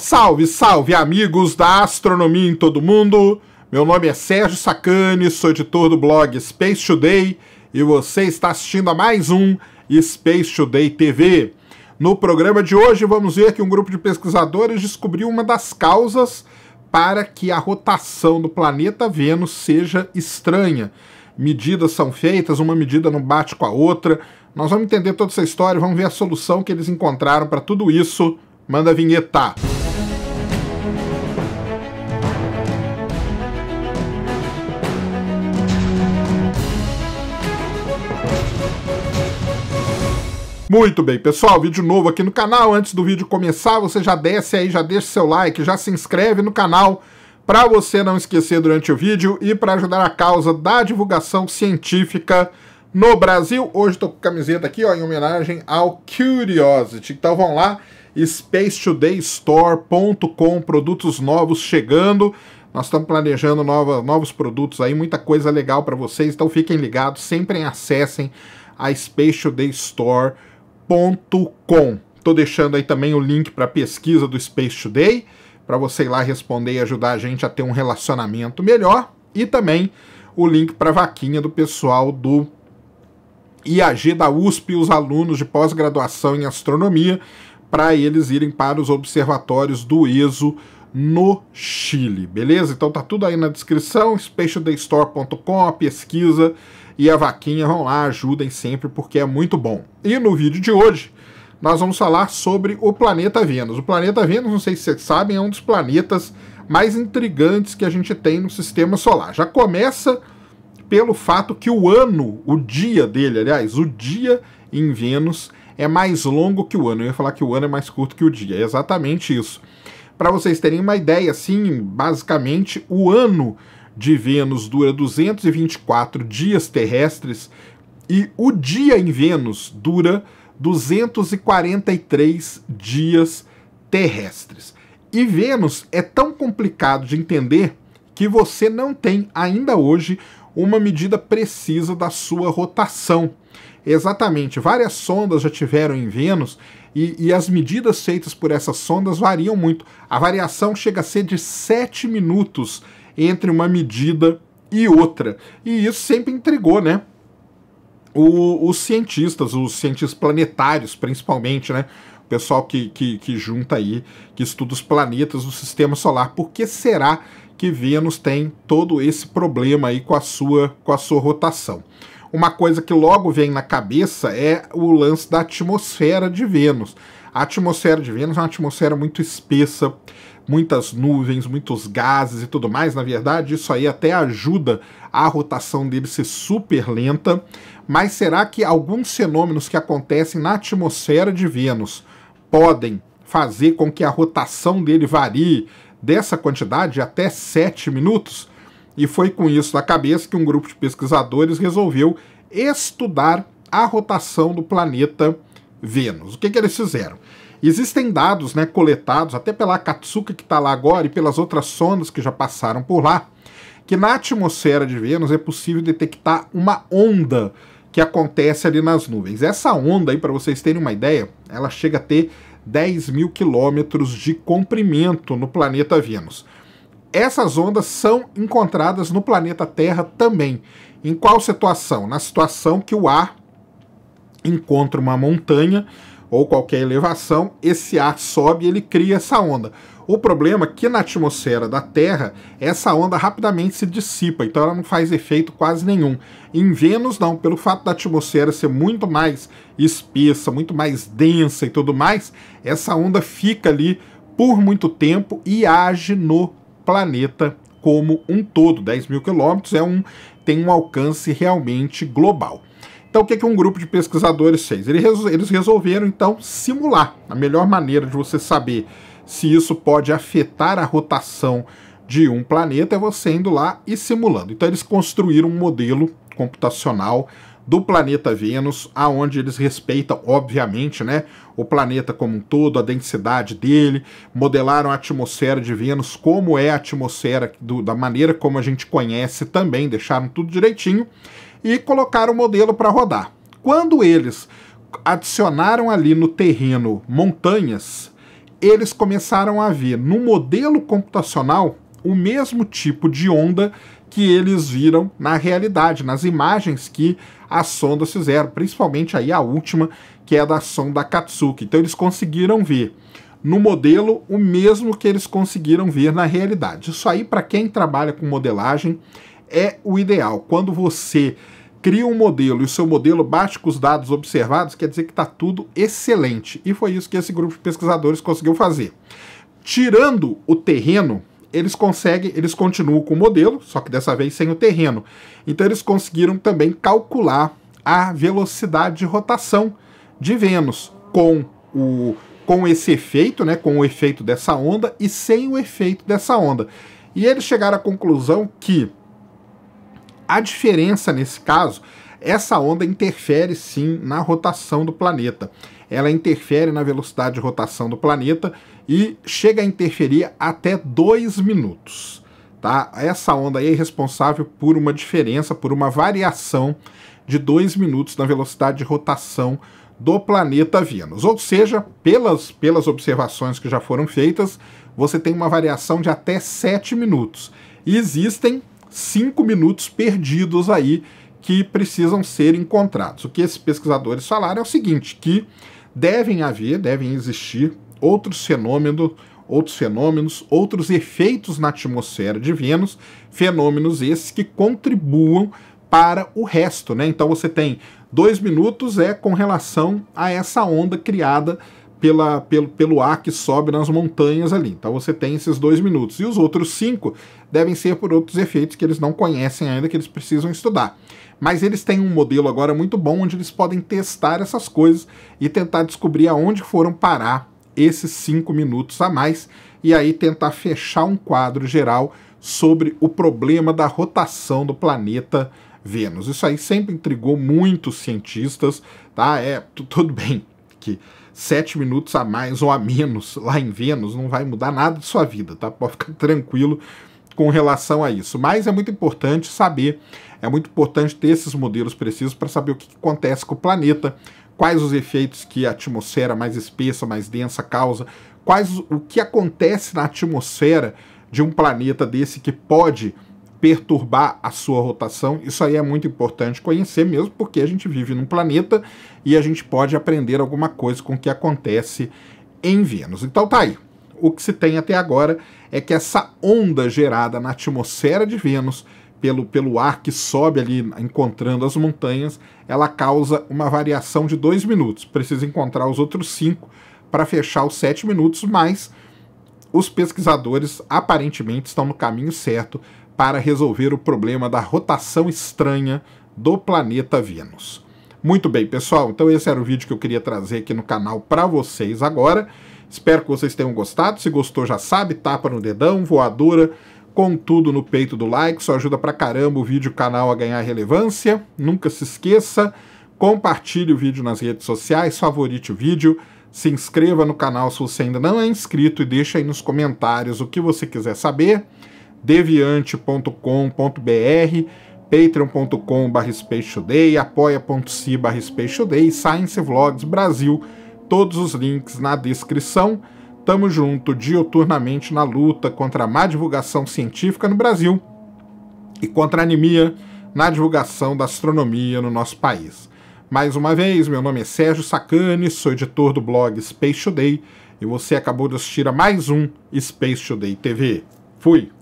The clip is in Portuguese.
Salve, salve, amigos da astronomia em todo mundo! Meu nome é Sérgio Sacani, sou editor do blog Space Today e você está assistindo a mais um Space Today TV. No programa de hoje, vamos ver que um grupo de pesquisadores descobriu uma das causas para que a rotação do planeta Vênus seja estranha. Medidas são feitas, uma medida não bate com a outra. Nós vamos entender toda essa história, vamos ver a solução que eles encontraram para tudo isso. Manda a vinheta. Muito bem, pessoal, vídeo novo aqui no canal. Antes do vídeo começar, você já desce aí, já deixa seu like, já se inscreve no canal para você não esquecer durante o vídeo e para ajudar a causa da divulgação científica no Brasil. Hoje estou com camiseta aqui, ó, em homenagem ao Curiosity. Então vão lá, spacetodaystore.com, produtos novos chegando. Nós estamos planejando nova, novos produtos aí, muita coisa legal para vocês. Então fiquem ligados, sempre acessem a Space Today Store Estou deixando aí também o link para a pesquisa do Space Today, para você ir lá responder e ajudar a gente a ter um relacionamento melhor. E também o link para a vaquinha do pessoal do IAG da USP, os alunos de pós-graduação em astronomia, para eles irem para os observatórios do ESO no Chile, beleza? Então tá tudo aí na descrição, spatialdaystore.com, a pesquisa e a Vaquinha vão lá, ajudem sempre porque é muito bom. E no vídeo de hoje nós vamos falar sobre o planeta Vênus. O planeta Vênus, não sei se vocês sabem, é um dos planetas mais intrigantes que a gente tem no sistema solar. Já começa pelo fato que o ano, o dia dele, aliás, o dia em Vênus é mais longo que o ano. Eu ia falar que o ano é mais curto que o dia. É exatamente isso. Para vocês terem uma ideia, assim, basicamente, o ano de Vênus dura 224 dias terrestres e o dia em Vênus dura 243 dias terrestres. E Vênus é tão complicado de entender que você não tem ainda hoje uma medida precisa da sua rotação. Exatamente, várias sondas já tiveram em Vênus e, e, as medidas feitas por essas sondas variam muito. A variação chega a ser de 7 minutos entre uma medida e outra. E isso sempre intrigou, né? O, os cientistas, os cientistas planetários, principalmente, né? O pessoal que, que, que junta aí, que estuda os planetas do sistema solar. Por que será que Vênus tem todo esse problema aí com a sua, com a sua rotação? Uma coisa que logo vem na cabeça é o lance da atmosfera de Vênus. A atmosfera de Vênus é uma atmosfera muito espessa, muitas nuvens, muitos gases e tudo mais. Na verdade, isso aí até ajuda a rotação dele ser super lenta. Mas será que alguns fenômenos que acontecem na atmosfera de Vênus podem fazer com que a rotação dele varie dessa quantidade até 7 minutos? E foi com isso na cabeça que um grupo de pesquisadores resolveu estudar a rotação do planeta Vênus. O que, que eles fizeram? Existem dados né, coletados até pela Katsuka que está lá agora e pelas outras sondas que já passaram por lá, que na atmosfera de Vênus é possível detectar uma onda que acontece ali nas nuvens. Essa onda aí, para vocês terem uma ideia, ela chega a ter 10 mil quilômetros de comprimento no planeta Vênus. Essas ondas são encontradas no planeta Terra também. Em qual situação? Na situação que o ar encontra uma montanha ou qualquer elevação, esse ar sobe e ele cria essa onda. O problema é que na atmosfera da Terra, essa onda rapidamente se dissipa, então ela não faz efeito quase nenhum. Em Vênus, não, pelo fato da atmosfera ser muito mais espessa, muito mais densa e tudo mais, essa onda fica ali por muito tempo e age no planeta como um todo. 10 mil quilômetros é um, tem um alcance realmente global. Então, o que, é que um grupo de pesquisadores fez? Eles resolveram, então, simular. A melhor maneira de você saber se isso pode afetar a rotação de um planeta é você indo lá e simulando. Então, eles construíram um modelo computacional do planeta Vênus, aonde eles respeitam, obviamente, né, o planeta como um todo, a densidade dele, modelaram a atmosfera de Vênus, como é a atmosfera do, da maneira como a gente conhece também, deixaram tudo direitinho e colocaram o modelo para rodar. Quando eles adicionaram ali no terreno montanhas, eles começaram a ver no modelo computacional o mesmo tipo de onda que eles viram na realidade, nas imagens que as sondas fizeram, principalmente aí a última, que é da sonda Katsuki. Então eles conseguiram ver no modelo o mesmo que eles conseguiram ver na realidade. Isso aí para quem trabalha com modelagem é o ideal. Quando você cria um modelo e o seu modelo bate com os dados observados, quer dizer que está tudo excelente. E foi isso que esse grupo de pesquisadores conseguiu fazer. Tirando o terreno, eles conseguem, eles continuam com o modelo, só que dessa vez sem o terreno. Então eles conseguiram também calcular a velocidade de rotação de Vênus com o com esse efeito, né, com o efeito dessa onda e sem o efeito dessa onda. E eles chegaram à conclusão que a diferença nesse caso, essa onda interfere sim na rotação do planeta. Ela interfere na velocidade de rotação do planeta e chega a interferir até 2 minutos. Tá? Essa onda é responsável por uma diferença, por uma variação de 2 minutos na velocidade de rotação do planeta Vênus. Ou seja, pelas, pelas observações que já foram feitas, você tem uma variação de até 7 minutos. E existem cinco minutos perdidos aí que precisam ser encontrados. O que esses pesquisadores falaram é o seguinte, que devem haver, devem existir outros fenômenos, outros fenômenos, outros efeitos na atmosfera de Vênus, fenômenos esses que contribuam para o resto, né? Então você tem dois minutos é com relação a essa onda criada pela, pelo, pelo ar que sobe nas montanhas ali. Então você tem esses dois minutos. E os outros cinco devem ser por outros efeitos que eles não conhecem ainda, que eles precisam estudar. Mas eles têm um modelo agora muito bom onde eles podem testar essas coisas e tentar descobrir aonde foram parar esses cinco minutos a mais e aí tentar fechar um quadro geral sobre o problema da rotação do planeta Vênus. Isso aí sempre intrigou muitos cientistas, tá? É tudo bem que sete minutos a mais ou a menos lá em Vênus não vai mudar nada de sua vida, tá? Pode ficar tranquilo com relação a isso. Mas é muito importante saber, é muito importante ter esses modelos precisos para saber o que, que acontece com o planeta, quais os efeitos que a atmosfera mais espessa, mais densa causa, quais o que acontece na atmosfera de um planeta desse que pode perturbar a sua rotação. Isso aí é muito importante conhecer mesmo, porque a gente vive num planeta e a gente pode aprender alguma coisa com o que acontece em Vênus. Então tá aí. O que se tem até agora é que essa onda gerada na atmosfera de Vênus, pelo, pelo ar que sobe ali encontrando as montanhas, ela causa uma variação de dois minutos. Precisa encontrar os outros cinco para fechar os sete minutos, mas os pesquisadores aparentemente estão no caminho certo para resolver o problema da rotação estranha do planeta Vênus. Muito bem, pessoal, então esse era o vídeo que eu queria trazer aqui no canal para vocês agora. Espero que vocês tenham gostado. Se gostou, já sabe, tapa no dedão, voadora, com tudo no peito do like. Isso ajuda pra caramba o vídeo, e o canal a ganhar relevância. Nunca se esqueça, compartilhe o vídeo nas redes sociais, favorite o vídeo, se inscreva no canal se você ainda não é inscrito e deixa aí nos comentários o que você quiser saber deviante.com.br, patreon.com.br apoia.se.br, apoia.se Science Vlogs Brasil, todos os links na descrição. Tamo junto dioturnamente na luta contra a má divulgação científica no Brasil e contra a anemia na divulgação da astronomia no nosso país. Mais uma vez, meu nome é Sérgio Sacani, sou editor do blog Space Today e você acabou de assistir a mais um Space Today TV. Fui!